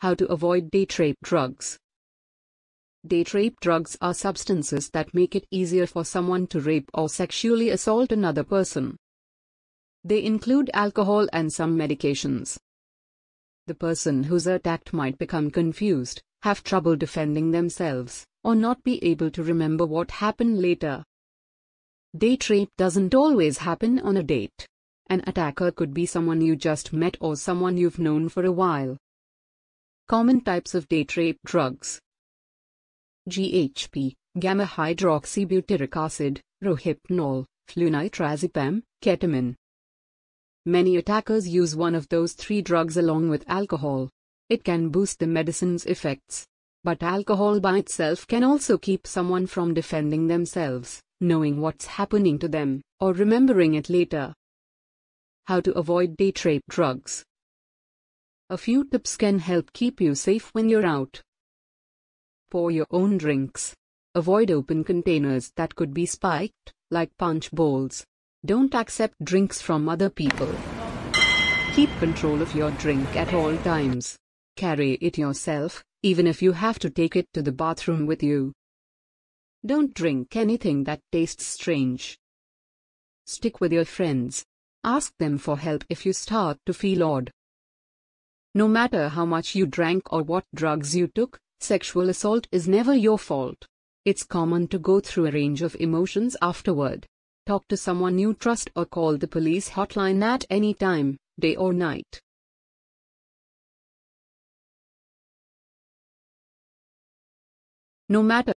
How to avoid date rape drugs. Date rape drugs are substances that make it easier for someone to rape or sexually assault another person. They include alcohol and some medications. The person who's attacked might become confused, have trouble defending themselves, or not be able to remember what happened later. Date rape doesn't always happen on a date. An attacker could be someone you just met or someone you've known for a while. Common types of date rape drugs GHP, gamma hydroxybutyric acid, rohypnol, flunitrazepam, ketamine. Many attackers use one of those three drugs along with alcohol. It can boost the medicine's effects. But alcohol by itself can also keep someone from defending themselves, knowing what's happening to them, or remembering it later. How to avoid date rape drugs. A few tips can help keep you safe when you're out. Pour your own drinks. Avoid open containers that could be spiked, like punch bowls. Don't accept drinks from other people. Keep control of your drink at all times. Carry it yourself, even if you have to take it to the bathroom with you. Don't drink anything that tastes strange. Stick with your friends. Ask them for help if you start to feel odd. No matter how much you drank or what drugs you took, sexual assault is never your fault. It's common to go through a range of emotions afterward. Talk to someone you trust or call the police hotline at any time, day or night. No matter